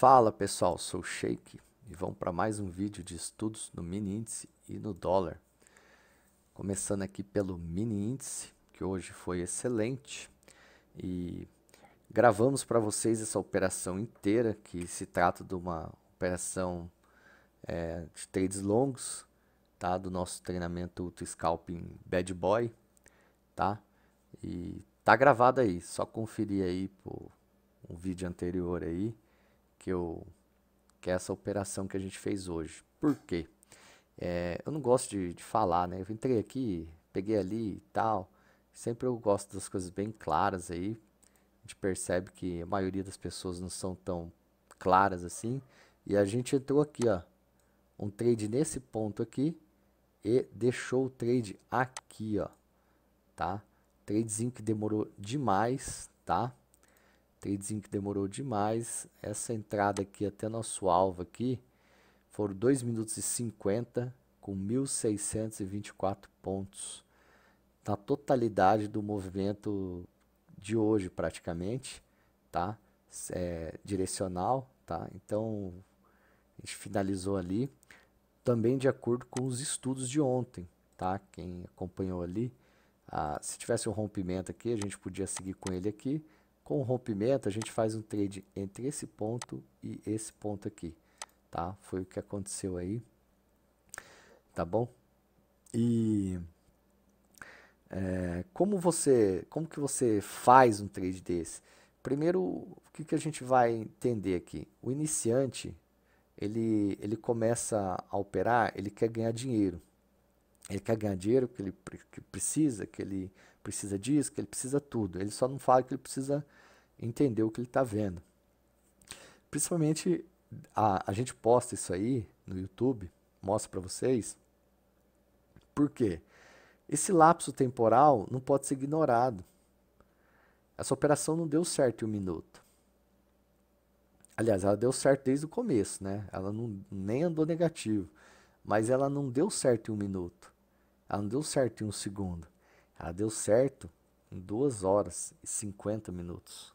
Fala pessoal, sou o Shake e vamos para mais um vídeo de estudos no mini índice e no dólar. Começando aqui pelo mini índice, que hoje foi excelente e gravamos para vocês essa operação inteira, que se trata de uma operação é, de trades longos, tá? Do nosso treinamento Ultra Scalping Bad Boy, tá? E tá gravado aí, só conferir aí por um vídeo anterior aí que eu que é essa operação que a gente fez hoje. Por quê? É, eu não gosto de, de, falar, né? Eu entrei aqui, peguei ali e tal. Sempre eu gosto das coisas bem claras aí. A gente percebe que a maioria das pessoas não são tão claras assim. E a gente entrou aqui, ó. Um trade nesse ponto aqui e deixou o trade aqui, ó. Tá? Tradezinho que demorou demais, tá? Tradezinho que demorou demais. Essa entrada aqui até nosso alvo aqui foram 2 minutos e 50 com 1.624 pontos. Na totalidade do movimento de hoje praticamente, tá? É, direcional, tá? Então a gente finalizou ali também de acordo com os estudos de ontem, tá? Quem acompanhou ali, ah, se tivesse um rompimento aqui, a gente podia seguir com ele aqui com o rompimento, a gente faz um trade entre esse ponto e esse ponto aqui, tá? Foi o que aconteceu aí, tá bom? E é, como você, como que você faz um trade desse? Primeiro, o que, que a gente vai entender aqui? O iniciante, ele, ele começa a operar, ele quer ganhar dinheiro. Ele quer ganhar dinheiro que ele que precisa, que ele precisa disso, que ele precisa tudo. Ele só não fala que ele precisa entender o que ele está vendo. Principalmente, a, a gente posta isso aí no YouTube, mostra para vocês. Por quê? Esse lapso temporal não pode ser ignorado. Essa operação não deu certo em um minuto. Aliás, ela deu certo desde o começo, né? Ela não, nem andou negativo. Mas ela não deu certo em um minuto. Ela não deu certo em um segundo. Ela deu certo em 2 horas e 50 minutos.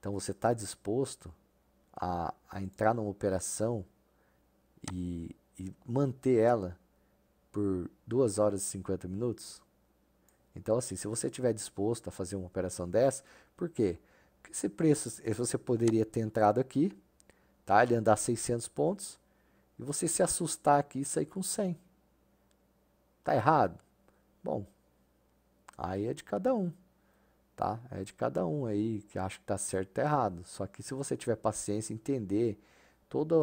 Então você está disposto a, a, entrar numa operação e, e, manter ela por 2 horas e 50 minutos? Então, assim, se você estiver disposto a fazer uma operação dessa, por quê? Porque esse preço, você poderia ter entrado aqui, tá? ele andar 600 pontos, e você se assustar aqui e sair com 100. Tá errado? Bom, Aí é de cada um, tá? É de cada um aí que acha que tá certo ou tá errado. Só que se você tiver paciência, entender toda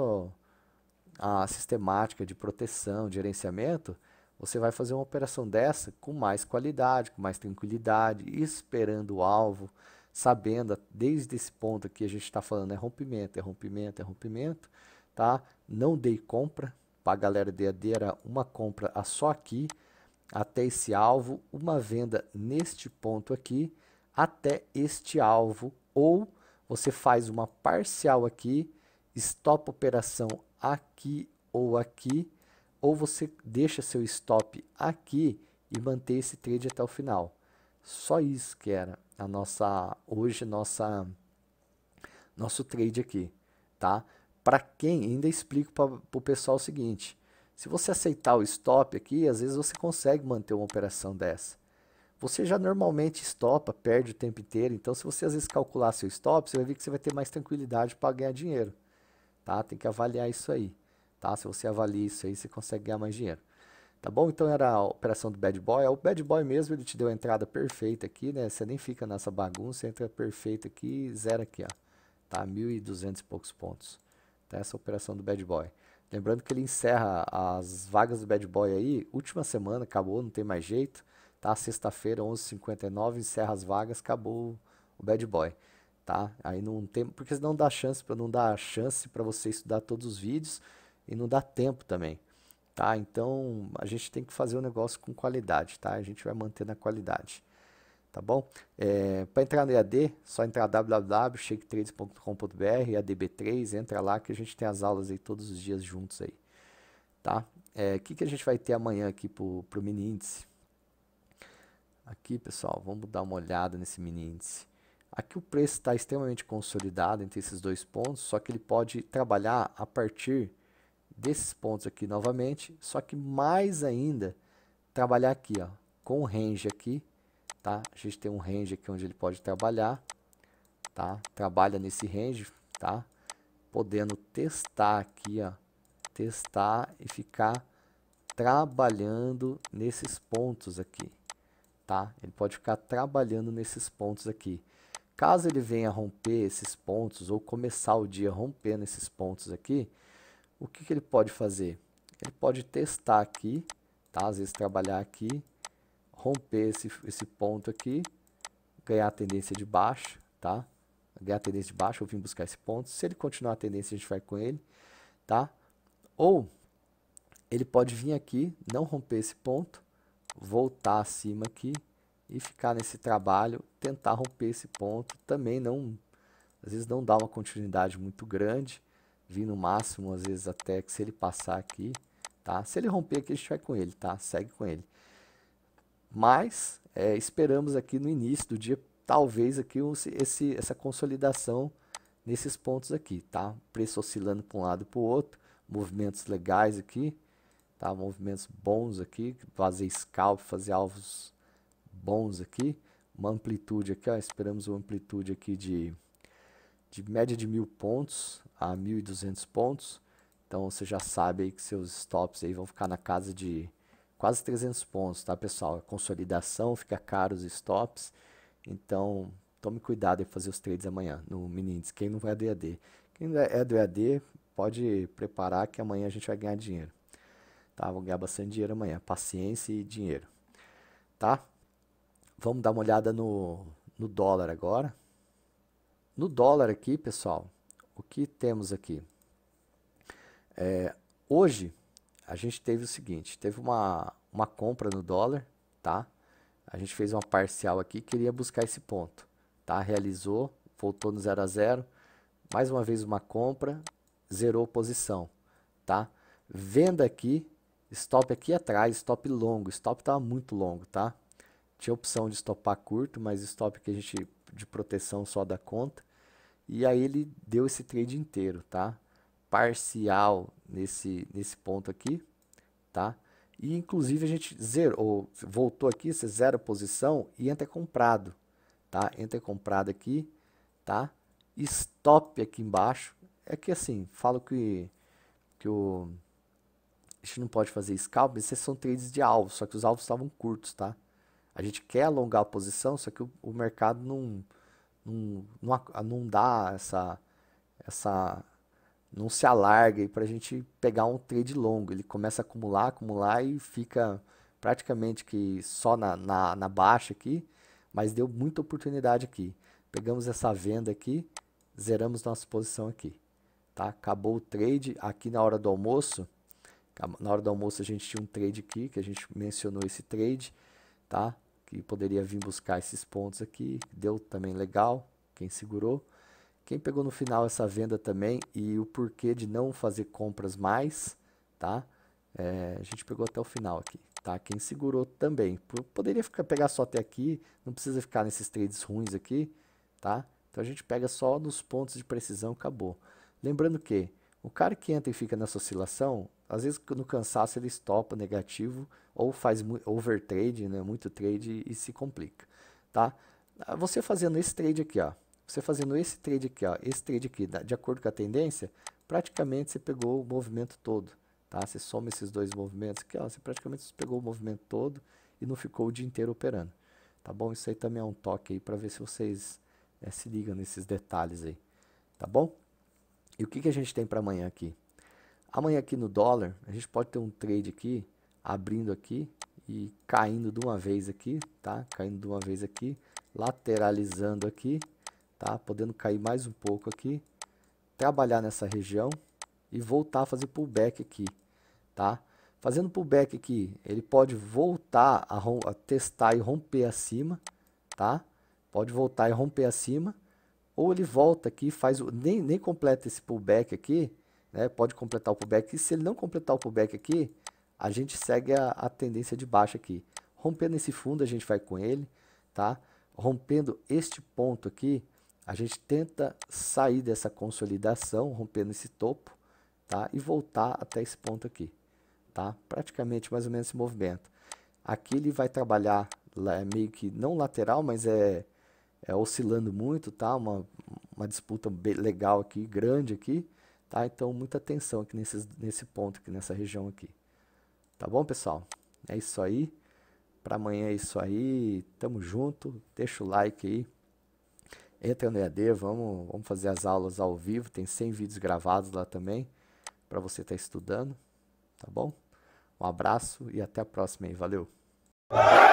a sistemática de proteção, de gerenciamento, você vai fazer uma operação dessa com mais qualidade, com mais tranquilidade, esperando o alvo, sabendo desde esse ponto aqui a gente está falando é rompimento, é rompimento, é rompimento, tá? Não dei compra, para a galera de AD era uma compra a só aqui, até esse alvo, uma venda neste ponto aqui até este alvo, ou você faz uma parcial aqui, stop operação aqui ou aqui, ou você deixa seu stop aqui e manter esse trade até o final. Só isso que era a nossa hoje nossa nosso trade aqui, tá? Para quem ainda explico para o pessoal o seguinte, se você aceitar o stop aqui, às vezes você consegue manter uma operação dessa. Você já normalmente estopa, perde o tempo inteiro, então se você às vezes calcular seu stop, você vai ver que você vai ter mais tranquilidade para ganhar dinheiro. Tá? Tem que avaliar isso aí. Tá? Se você avalia isso aí, você consegue ganhar mais dinheiro. Tá bom? Então era a operação do Bad Boy. É, o Bad Boy mesmo, ele te deu a entrada perfeita aqui, né? Você nem fica nessa bagunça, entra perfeito aqui, zero aqui, ó. Tá? 1.200 e poucos pontos. Tá? Essa é operação do Bad Boy. Lembrando que ele encerra as vagas do Bad Boy aí, última semana, acabou, não tem mais jeito. Tá? Sexta-feira, 11h59, encerra as vagas, acabou o Bad Boy. Tá? Aí não tem, porque não dá chance para não dar chance para você estudar todos os vídeos e não dá tempo também, tá? Então a gente tem que fazer o um negócio com qualidade, tá? A gente vai mantendo a qualidade tá bom? É, para entrar no EAD, só entrar www.shaketrades.com.br, EADB3, entra lá que a gente tem as aulas aí todos os dias juntos aí, tá? É, o é, que, que a gente vai ter amanhã aqui pro, pro mini índice? Aqui, pessoal, vamos dar uma olhada nesse mini índice. Aqui o preço está extremamente consolidado entre esses dois pontos, só que ele pode trabalhar a partir desses pontos aqui novamente, só que mais ainda, trabalhar aqui, ó, com o range aqui, tá? A gente tem um range aqui onde ele pode trabalhar, tá? Trabalha nesse range, tá? Podendo testar aqui, ó, testar e ficar trabalhando nesses pontos aqui, tá? Ele pode ficar trabalhando nesses pontos aqui. Caso ele venha romper esses pontos ou começar o dia rompendo esses pontos aqui, o que, que ele pode fazer? Ele pode testar aqui, tá? Às vezes trabalhar aqui, romper esse, esse ponto aqui, ganhar a tendência de baixo, tá? Ganhar a tendência de baixo, eu vim buscar esse ponto. Se ele continuar a tendência, a gente vai com ele, tá? Ou ele pode vir aqui, não romper esse ponto, voltar acima aqui e ficar nesse trabalho, tentar romper esse ponto, também não, às vezes não dá uma continuidade muito grande, vir no máximo, às vezes até que se ele passar aqui, tá? Se ele romper aqui, a gente vai com ele, tá? Segue com ele. Mas é, esperamos aqui no início do dia, talvez aqui um, esse, essa consolidação nesses pontos aqui, tá? Preço oscilando para um lado e para o outro, movimentos legais aqui, tá? Movimentos bons aqui, fazer scalp, fazer alvos bons aqui, uma amplitude aqui, ó, esperamos uma amplitude aqui de, de média de mil pontos a 1.200 pontos, então você já sabe aí que seus stops aí vão ficar na casa de quase 300 pontos, tá, pessoal? consolidação, fica caro os stops. Então, tome cuidado em fazer os trades amanhã no Minindes. Quem não vai do EAD. Quem é do EAD, pode preparar que amanhã a gente vai ganhar dinheiro. Tá? Vou ganhar bastante dinheiro amanhã. Paciência e dinheiro. Tá? Vamos dar uma olhada no, no dólar agora. No dólar aqui, pessoal, o que temos aqui? É, hoje, a gente teve o seguinte, teve uma, uma compra no dólar, tá? A gente fez uma parcial aqui, queria buscar esse ponto, tá? Realizou, voltou no 0 a 0, mais uma vez uma compra, zerou posição, tá? Venda aqui, stop aqui atrás, stop longo, stop tava muito longo, tá? Tinha opção de stopar curto, mas stop que a gente de proteção só da conta. E aí ele deu esse trade inteiro, tá? parcial nesse, nesse ponto aqui, tá? E inclusive a gente zerou, voltou aqui, você zera a posição e entra comprado, tá? Entra comprado aqui, tá? Stop aqui embaixo. É que assim, falo que, que o, a gente não pode fazer scalp, esses são trades de alvo, só que os alvos estavam curtos, tá? A gente quer alongar a posição, só que o, o mercado não, não, não, não dá essa, essa não se alarga para a gente pegar um trade longo. Ele começa a acumular, acumular e fica praticamente que só na, na, na baixa aqui, mas deu muita oportunidade aqui. Pegamos essa venda aqui, zeramos nossa posição aqui. Tá? Acabou o trade aqui na hora do almoço. Na hora do almoço a gente tinha um trade aqui, que a gente mencionou esse trade, tá? Que poderia vir buscar esses pontos aqui, deu também legal, quem segurou. Quem pegou no final essa venda também e o porquê de não fazer compras mais, tá? É, a gente pegou até o final aqui, tá? Quem segurou também. Poderia ficar, pegar só até aqui, não precisa ficar nesses trades ruins aqui, tá? Então a gente pega só nos pontos de precisão, acabou. Lembrando que o cara que entra e fica nessa oscilação, às vezes no cansaço ele estopa negativo ou faz overtrade, né, muito trade e se complica, tá? Ah, você fazendo esse trade aqui, ó, você fazendo esse trade aqui, ó, esse trade aqui, de acordo com a tendência, praticamente você pegou o movimento todo. Tá? Você soma esses dois movimentos aqui, ó, você praticamente pegou o movimento todo e não ficou o dia inteiro operando. Tá bom? Isso aí também é um toque aí para ver se vocês é, se ligam nesses detalhes aí. Tá bom? E o que, que a gente tem para amanhã aqui? Amanhã aqui no dólar, a gente pode ter um trade aqui, abrindo aqui e caindo de uma vez aqui, tá? Caindo de uma vez aqui, lateralizando aqui tá? Podendo cair mais um pouco aqui, trabalhar nessa região e voltar a fazer pullback aqui, tá? Fazendo pullback aqui, ele pode voltar a, a testar e romper acima, tá? Pode voltar e romper acima, ou ele volta aqui, faz o, nem, nem completa esse pullback aqui, né? Pode completar o pullback, e se ele não completar o pullback aqui, a gente segue a, a tendência de baixa aqui. Rompendo esse fundo, a gente vai com ele, tá? Rompendo este ponto aqui, a gente tenta sair dessa consolidação, rompendo esse topo, tá? E voltar até esse ponto aqui, tá? Praticamente mais ou menos esse movimento. Aqui ele vai trabalhar é meio que não lateral, mas é, é oscilando muito, tá? Uma, uma disputa legal aqui, grande aqui, tá? Então muita atenção aqui nesse, nesse ponto aqui, nessa região aqui. Tá bom, pessoal? É isso aí. Para amanhã é isso aí. Tamo junto. Deixa o like aí entra no EAD, vamos, vamos fazer as aulas ao vivo, tem 100 vídeos gravados lá também, para você estar tá estudando, tá bom? Um abraço e até a próxima aí, valeu!